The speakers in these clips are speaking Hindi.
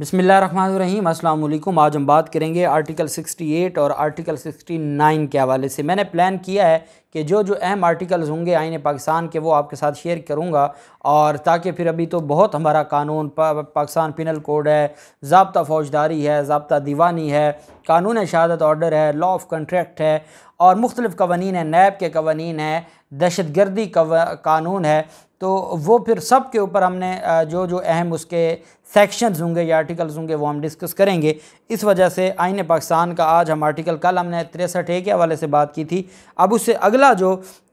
बसमिल रहीम अस्सलाम आज हम बात करेंगे आर्टिकल 68 और आर्टिकल 69 के हवाले से मैंने प्लान किया है कि जो जो अहम आर्टिकल्स होंगे आईने पाकिस्तान के वो आपके साथ शेयर करूँगा और ताकि फिर अभी तो बहुत हमारा कानून पा, पाकिस्तान पिनल कोड है जबता फ़ौजदारी है जबता दीवानी है कानून शहादत ऑर्डर है लॉ ऑफ कंट्रैक्ट है और मुख्तलिफ़ कवानीन है नैब के कवानीन है दहशत गर्दी कानून है तो वो फिर सब के ऊपर हमने जो जो अहम उसके सेक्शंस होंगे या आर्टिकल्स होंगे वो हम डिस्कस करेंगे इस वजह से आइन पाकिस्तान का आज हम आर्टिकल कल हमने तिरसठ ए के हवाले से बात की थी अब उससे अगला जो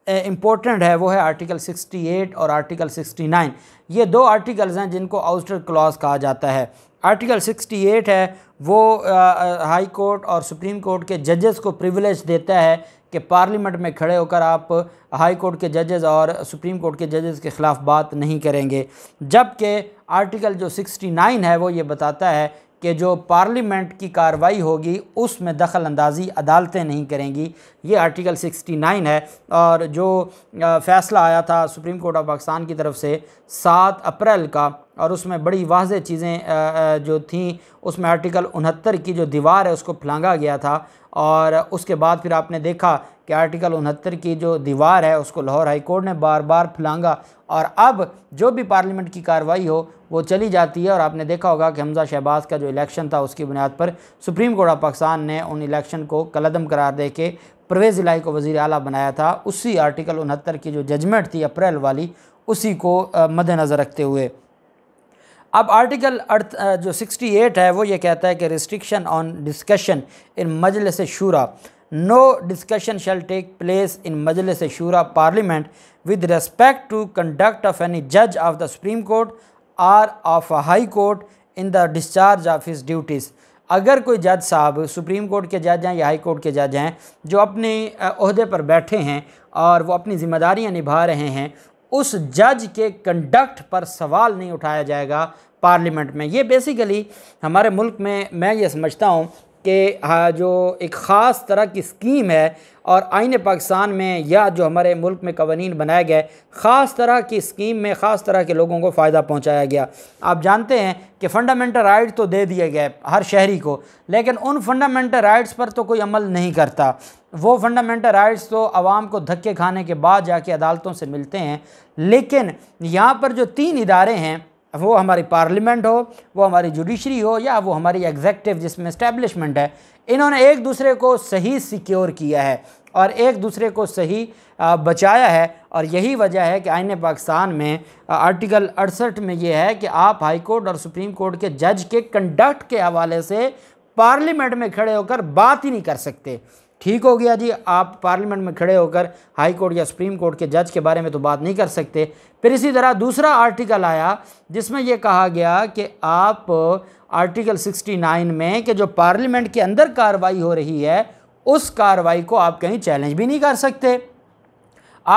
इम्पोर्टेंट है वो है आर्टिकल 68 और आर्टिकल 69 ये दो आर्टिकल्स हैं जिनको आउस्टर क्लॉज कहा जाता है आर्टिकल 68 है वो आ, हाई कोर्ट और सुप्रीम कोर्ट के जजेस को प्रिविलेज देता है कि पार्लियामेंट में खड़े होकर आप हाई कोर्ट के जजेस और सुप्रीम कोर्ट के जजेस के ख़िलाफ़ बात नहीं करेंगे जबकि आर्टिकल जो 69 है वो ये बताता है कि जो पार्लियामेंट की कार्रवाई होगी उसमें दखल अंदाजी अदालतें नहीं करेंगी ये आर्टिकल 69 है और जो फैसला आया था सुप्रीम कोर्ट ऑफ पाकिस्तान की तरफ से सात अप्रैल का और उसमें बड़ी वाज चीज़ें जो थीं उसमें आर्टिकल उनहत्तर की जो दीवार है उसको फलांगा गया था और उसके बाद फिर आपने देखा कि आर्टिकल उनहत्तर की जो दीवार है उसको लाहौर हाई कोर्ट ने बार बार फलांगा और अब जो भी पार्लियामेंट की कार्रवाई हो वो चली जाती है और आपने देखा होगा कि हमजा शहबाज का जो इलेक्शन था उसकी बुनियाद पर सुप्रीम कोर्ट ऑफ पाकिस्तान ने उन इलेक्शन को कलदम करार दे के परवेज़ इलाही को वज़ी अला बनाया था उसी आर्टिकल उनहत्तर की जो जजमेंट थी अप्रैल वाली उसी को मद्दनज़र रखते हुए अब आर्टिकल अर्थ जो 68 है वो ये कहता है कि restriction on discussion in Majlis Shura no discussion shall take place in Majlis Shura parliament with respect to conduct of any जज of the Supreme Court or of a High Court in the discharge of his duties अगर कोई जज साहब सुप्रीम कोर्ट के जज हैं या हाई कोर्ट के जज हैं जो अपने अहदे पर बैठे हैं और वो अपनी ज़िम्मेदारियां निभा रहे हैं उस जज के कंडक्ट पर सवाल नहीं उठाया जाएगा पार्लियामेंट में ये बेसिकली हमारे मुल्क में मैं ये समझता हूँ कि हाँ, जो एक ख़ास तरह की स्कीम है और आइन पाकिस्तान में या जो हमारे मुल्क में कवानीन बनाए गए ख़ास तरह की स्कीम में ख़ास तरह के लोगों को फ़ायदा पहुंचाया गया आप जानते हैं कि फ़ंडामेंटल राइट तो दे दिए गए हर शहरी को लेकिन उन फंडामेंटल राइट्स पर तो कोई अमल नहीं करता वो फंडामेंटल राइट्स तो आवाम को धक्के खाने के बाद जाके अदालतों से मिलते हैं लेकिन यहाँ पर जो तीन इदारे हैं वो हमारी पार्लियामेंट हो वो हमारी जुडिशरी हो या वो हमारी एग्जेक्टिव जिसमें इस्टेब्लिशमेंट है इन्होंने एक दूसरे को सही सिक्योर किया है और एक दूसरे को सही बचाया है और यही वजह है कि आइन पाकिस्तान में आर्टिकल अड़सठ में ये है कि आप हाई कोर्ट और सुप्रीम कोर्ट के जज के कंडक्ट के हवाले से पार्लियामेंट में खड़े होकर बात ही नहीं कर सकते ठीक हो गया जी आप पार्लियामेंट में खड़े होकर हाई कोर्ट या सुप्रीम कोर्ट के जज के बारे में तो बात नहीं कर सकते फिर इसी तरह दूसरा आर्टिकल आया जिसमें यह कहा गया कि आप आर्टिकल 69 में कि जो पार्लियामेंट के अंदर कार्रवाई हो रही है उस कार्रवाई को आप कहीं चैलेंज भी नहीं कर सकते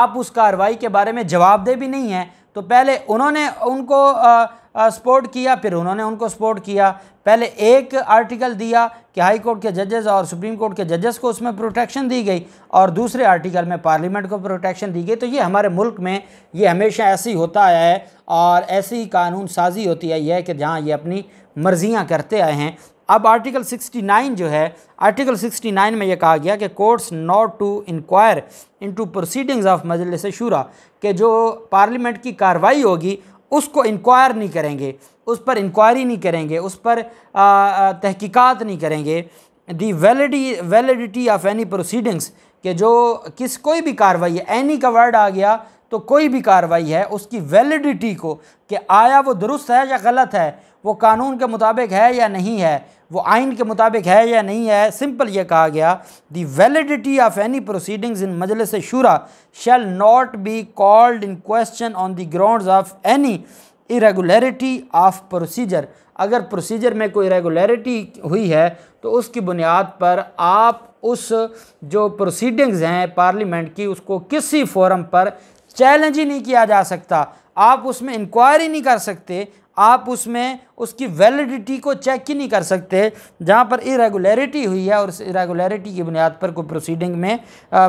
आप उस कार्रवाई के बारे में जवाबदेह भी नहीं हैं तो पहले उन्होंने उनको आ, सपोर्ट किया फिर उन्होंने उनको सपोर्ट किया पहले एक आर्टिकल दिया कि हाई कोर्ट के जजेस और सुप्रीम कोर्ट के जजेस को उसमें प्रोटेक्शन दी गई और दूसरे आर्टिकल में पार्लियामेंट को प्रोटेक्शन दी गई तो ये हमारे मुल्क में ये हमेशा ऐसे ही होता आया है और ऐसी कानून साजी होती आई है कि जहाँ ये अपनी मर्जियाँ करते आए हैं अब आर्टिकल 69 जो है आर्टिकल 69 में यह कहा गया कि courts not to inquire into proceedings of Majlis Shura के जो पार्लियामेंट की कार्रवाई होगी उसको इंक्वायर नहीं करेंगे उस पर इंक्वायरी नहीं करेंगे उस पर तहकीकात नहीं करेंगे the validity validity of any proceedings कि जो किस कोई भी कार्रवाई है एनी का वर्ड आ गया तो कोई भी कार्रवाई है उसकी वैलिडिटी को कि आया वो दुरुस्त है या गलत है वो कानून के मुताबिक है या नहीं है वो आइन के मुताबिक है या नहीं है सिंपल ये कहा गया the validity of any proceedings in Majlis Shura shall not be called in question on the ground of any irregularity of procedure अगर प्रोसीजर में कोई रेगुलरिटी हुई है तो उसकी बुनियाद पर आप उस जो प्रोसीडिंग्स हैं पार्लियामेंट की उसको किसी फोरम पर चैलेंज ही नहीं किया जा सकता आप उसमें इंक्वायरी नहीं कर सकते आप उसमें उसकी वैलिडिटी को चेक ही नहीं कर सकते जहाँ पर इरेगुलरिटी हुई है और उस इरेगुलरिटी की बुनियाद पर कोई प्रोसीडिंग में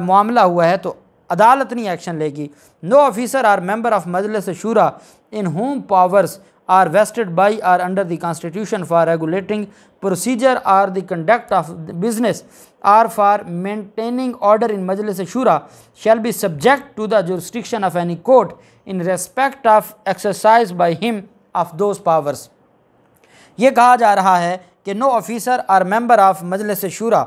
मामला हुआ है तो अदालत नहीं एक्शन लेगी no officer or member of Majlis Shura in whom powers are vested by or under the constitution for regulating procedure or the conduct of business or for maintaining order in Majlis Shura shall be subject to the जो of any court in respect of exercise by him of those powers ये कहा जा रहा है कि no officer or member of Majlis Shura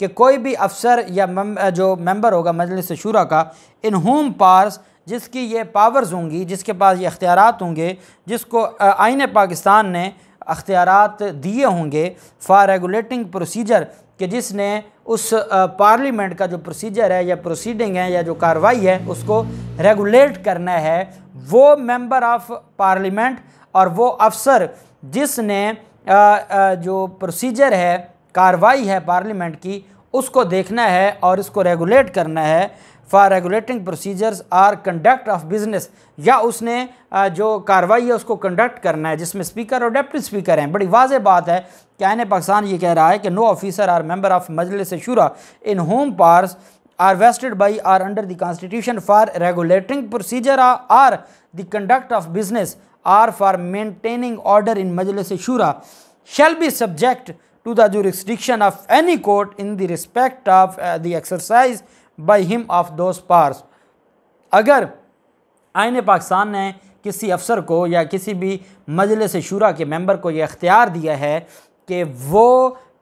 कि कोई भी अफसर या मम, जो मेंबर होगा मजलिस शूरा का इन होम पार्स जिसकी ये पावर्स होंगी जिसके पास ये अख्तियार होंगे जिसको आइन पाकिस्तान ने अख्तियार दिए होंगे फॉर रेगुलेटिंग प्रोसीजर कि जिसने उस पार्लियामेंट का जो प्रोसीजर है या प्रोसीडिंग है या जो कार्रवाई है उसको रेगुलेट करना है वो मेंबर ऑफ पार्लियामेंट और वो अफसर जिसने जो प्रोसीजर है कार्रवाई है पार्लियामेंट की उसको देखना है और इसको रेगुलेट करना है for regulating procedures or conduct of business या उसने जो कार्रवाई है उसको कंडक्ट करना है जिसमें स्पीकर और डेप्टी स्पीकर हैं बड़ी वाज बात है कि आयन पाकिस्तान ये कह रहा है कि no officer or member of Majlis Shura in whom powers are vested by or under the constitution for regulating procedure or the conduct of business or for maintaining order in Majlis Shura shall be subject to the jurisdiction of any court in the respect of the exercise by him of those powers अगर आयन पाकिस्तान ने किसी अफसर को या किसी भी मजलिस शुरा के मेम्बर को यह अख्तियार दिया है कि वो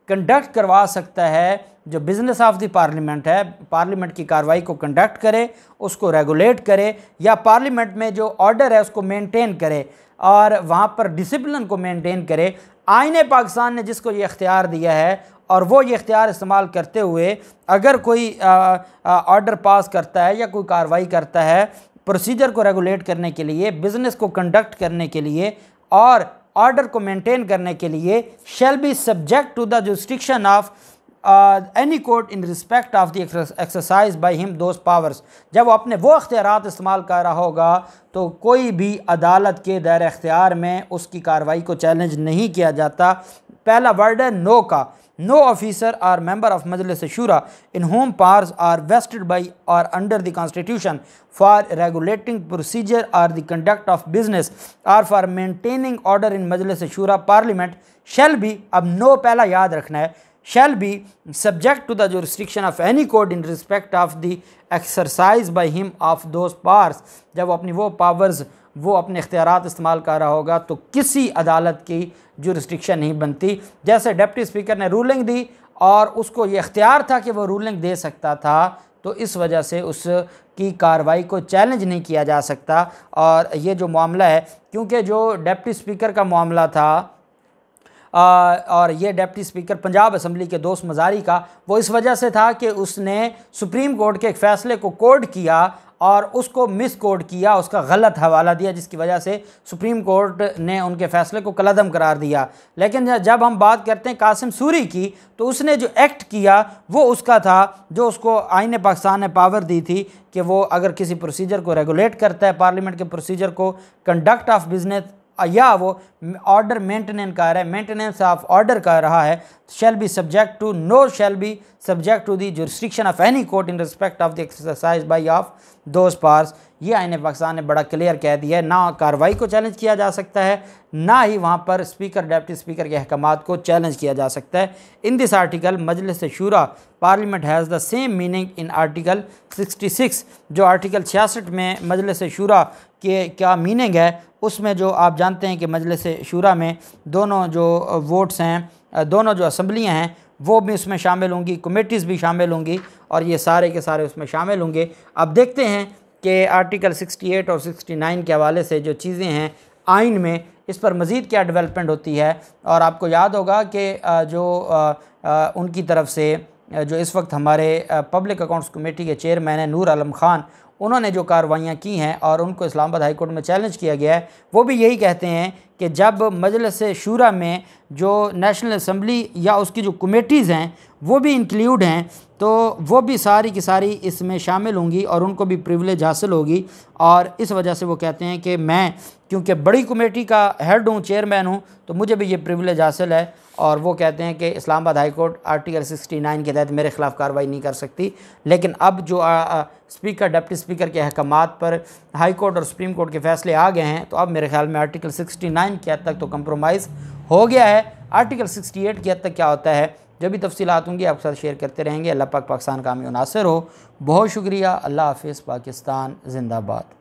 कंडक्ट करवा सकता है जो बिज़नेस ऑफ द पार्लियामेंट है पार्लियामेंट की कार्रवाई को कंडक्ट करे उसको रेगुलेट करे या पार्लियामेंट में जो ऑर्डर है उसको मेंटेन करे और वहाँ पर डिसिप्लिन को मेंटेन करे आईने पाकिस्तान ने जिसको ये इख्तियार दिया है और वो ये इख्तियार इस्तेमाल करते हुए अगर कोई ऑर्डर पास करता है या कोई कार्रवाई करता है प्रोसीजर को रेगुलेट करने के लिए बिज़नेस को कंडक्ट करने के लिए और ऑर्डर को मेंटेन करने के लिए shall be subject to the jurisdiction of any court in respect of the exercise by him those powers जब वो अपने वो अख्तियार इस्तेमाल कर रहा होगा तो कोई भी अदालत के दायरे अख्तियार में उसकी कार्रवाई को चैलेंज नहीं किया जाता पहला वर्ड है नो का no officer or member of Majlis Shura in whom powers are vested by or under the constitution for regulating procedure or the conduct of business or for maintaining order in Majlis Shura parliament shall be अब no पहला याद रखना है shall be subject to the jurisdiction of any court in respect of the exercise by him of those powers जब वो अपनी वो powers वो अपने इख्तियार इस्तेमाल कर रहा होगा तो किसी अदालत की जो रिस्ट्रिक्शन नहीं बनती जैसे डिप्टी स्पीकर ने रूलिंग दी और उसको ये इख्तियार था कि वो रूलिंग दे सकता था तो इस वजह से उसकी कार्रवाई को चैलेंज नहीं किया जा सकता और ये जो मामला है क्योंकि जो डेप्टी स्पीकर का मामला था आ, और ये डिप्टी स्पीकर पंजाब असम्बली के दोस्त मजारी का वो इस वजह से था कि उसने सुप्रीम कोर्ट के एक फ़ैसले को कोर्ट किया और उसको मिस कोड किया उसका गलत हवाला दिया जिसकी वजह से सुप्रीम कोर्ट ने उनके फैसले को कलदम करार दिया लेकिन जब हम बात करते हैं कासिम सूरी की तो उसने जो एक्ट किया वो उसका था जो उसको आइन पाकिस्तान ने पावर दी थी कि वो अगर किसी प्रोसीजर को रेगुलेट करता है पार्लियामेंट के प्रोसीजर को कंडक्ट ऑफ बिजनेस या वो ऑर्डर मेंटेनेंस का रहा है मेंटेनेंस ऑफ ऑर्डर कह रहा है shall be subject to no shall be subject to the restriction of any court in respect of the exercise by of those powers ये आईन पाकिस्तान ने बड़ा क्लियर कह दिया है ना कार्रवाई को चैलेंज किया जा सकता है ना ही वहाँ पर स्पीकर डेप्टी स्पीकर के अहकाम को चैलेंज किया जा सकता है in this article Majlis Shura parliament has the same meaning in article 66 जो आर्टिकल छियासठ में मजलिस शूरा के क्या मीनिंग है उसमें जो आप जानते हैं कि मजलिस शुरा में दोनों जो वोट्स हैं दोनों जो असम्बलियाँ हैं वो भी उसमें शामिल होंगी कमेटीज़ भी शामिल होंगी और ये सारे के सारे उसमें शामिल होंगे अब देखते हैं कि आर्टिकल 68 और 69 के हवाले से जो चीज़ें हैं आइन में इस पर मज़ीद क्या डेवलपमेंट होती है और आपको याद होगा कि जो उनकी तरफ से जो इस वक्त हमारे पब्लिक अकाउंट्स कमेटी के चेयरमैन हैं नूर आलम खान उन्होंने जो कार्रवाइयाँ की हैं और उनको इस्लामाबाद हाईकोर्ट में चैलेंज किया गया है वो भी यही कहते हैं कि जब मजलस शूरा में जो नेशनल असम्बली या उसकी जो कमेटीज़ हैं वो भी इंक्लूड हैं तो वो भी सारी की सारी इसमें शामिल होंगी और उनको भी प्रिविलेज हासिल होगी और इस वजह से वो कहते हैं कि मैं क्योंकि बड़ी कमेटी का हेड हूँ चेयरमैन हूँ तो मुझे भी ये प्रिविलेज हासिल है और वो कहते हैं कि इस्लामाबाद हाई कोर्ट आर्टिकल 69 के तहत मेरे ख़िलाफ़ कार्रवाई नहीं कर सकती लेकिन अब जो आ, आ, स्पीकर डिप्टी स्पीकर के अहकाम पर हाई कोर्ट और सुप्रीम कोर्ट के फैसले आ गए हैं तो अब मेरे ख्याल में आर्टिकल 69 नाइन के हद तक तो कंप्रोमाइज़ हो गया है आर्टिकल सिक्सटी एट की हद तक क्या होता है जब भी तफसीत होंगी आपके साथ शेयर करते रहेंगे अल्लाह पाक पाकिस्तान का हमें नासर हो बहुत शुक्रिया अल्लाह हाफिज़ पाकिस्तान जिंदाबाद